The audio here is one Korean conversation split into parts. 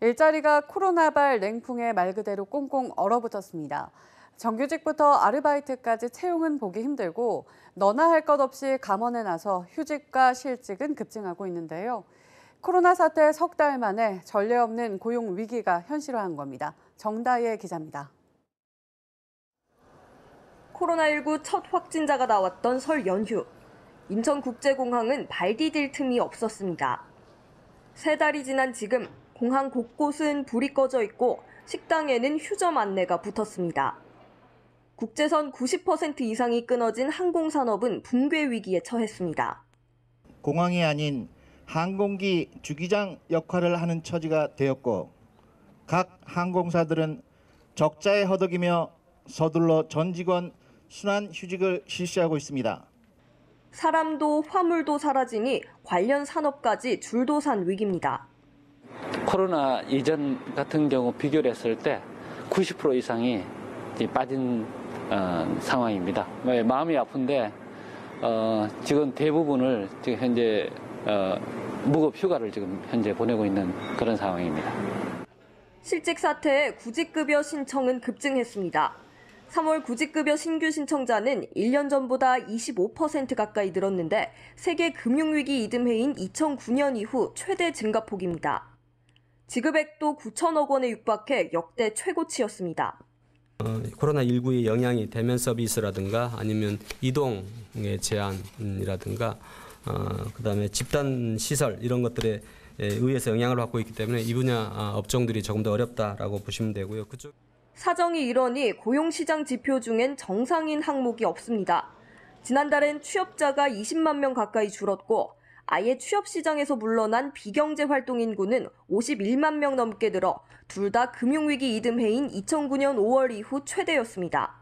일자리가 코로나발 냉풍에 말 그대로 꽁꽁 얼어붙었습니다. 정규직부터 아르바이트까지 채용은 보기 힘들고 너나 할 것 없이 감원에 나서 휴직과 실직은 급증하고 있는데요. 코로나 사태 석 달 만에 전례 없는 고용 위기가 현실화한 겁니다. 정다혜 기자입니다. 코로나19 첫 확진자가 나왔던 설 연휴. 인천국제공항은 발디딜 틈이 없었습니다. 세 달이 지난 지금 공항 곳곳은 불이 꺼져 있고 식당에는 휴점 안내가 붙었습니다. 국제선 90% 이상이 끊어진 항공산업은 붕괴 위기에 처했습니다. 공항이 아닌 항공기 주기장 역할을 하는 처지가 되었고 각 항공사들은 적자에 허덕이며 서둘러 전 직원 순환 휴직을 실시하고 있습니다. 사람도 화물도 사라지니 관련 산업까지 줄도산 위기입니다. 코로나 이전 같은 경우 비교를 했을 때 90% 이상이 빠진 어, 상황입니다. 뭐, 예, 마음이 아픈데 어, 지금 대부분을 지금 현재 어, 무급 휴가를 지금 현재 보내고 있는 그런 상황입니다. 실직 사태에 구직급여 신청은 급증했습니다. 3월 구직급여 신규 신청자는 1년 전보다 25% 가까이 늘었는데 세계 금융위기 이듬해인 2009년 이후 최대 증가폭입니다. 지급액도 9천억 원에 육박해 역대 최고치였습니다. 어, 코로나19의 영향이 대면 서비스라든가 아니면 이동의 제한이라든가 어, 그다음에 집단 시설 이런 것들에 의해서 영향을 받고 있기 때문에 이 분야 아, 업종들이 조금 더 어렵다라고 보시면 되고요. 그쪽 사정이 이러니 고용시장 지표 중엔 정상인 항목이 없습니다. 지난달엔 취업자가 20만 명 가까이 줄었고 아예 취업시장에서 물러난 비경제 활동 인구는 51만 명 넘게 늘어 둘 다 금융위기 이듬해인 2009년 5월 이후 최대였습니다.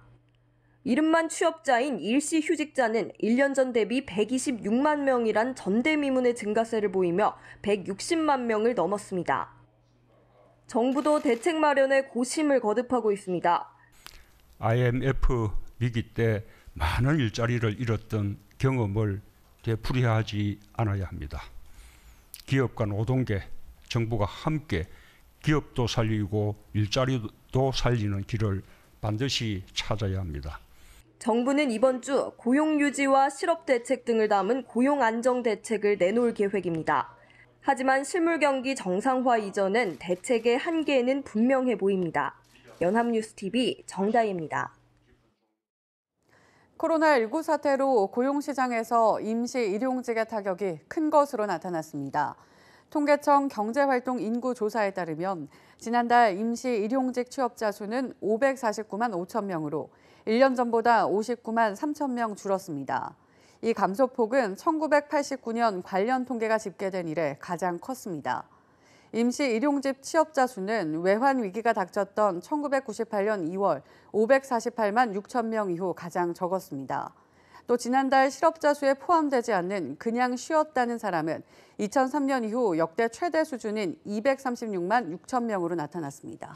이름만 취업자인 일시 휴직자는 1년 전 대비 126만 명이란 전대미문의 증가세를 보이며 160만 명을 넘었습니다. 정부도 대책 마련에 고심을 거듭하고 있습니다. IMF 위기 때 많은 일자리를 잃었던 경험을 되풀이하지 않아야 합니다. 기업과 노동계, 정부가 함께 기업도 살리고 일자리도 살리는 길을 반드시 찾아야 합니다. 정부는 이번 주 고용 유지와 실업 대책 등을 담은 고용 안정 대책을 내놓을 계획입니다. 하지만 실물 경기 정상화 이전엔 대책의 한계는 분명해 보입니다. 연합뉴스 TV 정다희입니다. 코로나19 사태로 고용시장에서 임시 일용직의 타격이 큰 것으로 나타났습니다. 통계청 경제활동 인구 조사에 따르면 지난달 임시 일용직 취업자 수는 549만 5천 명으로 1년 전보다 59만 3천 명 줄었습니다. 이 감소폭은 1989년 관련 통계가 집계된 이래 가장 컸습니다. 임시 일용직 취업자 수는 외환 위기가 닥쳤던 1998년 2월 548만 6천 명 이후 가장 적었습니다. 또 지난달 실업자 수에 포함되지 않는 그냥 쉬었다는 사람은 2003년 이후 역대 최대 수준인 236만 6천 명으로 나타났습니다.